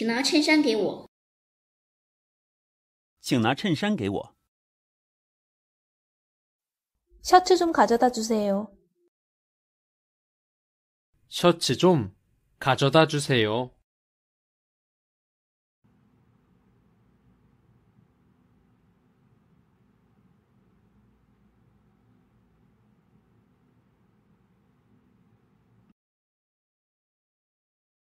请拿衬衫给我。请拿衬衫给我。셔츠좀가져다주세 요。 셔츠좀가져다주세 요。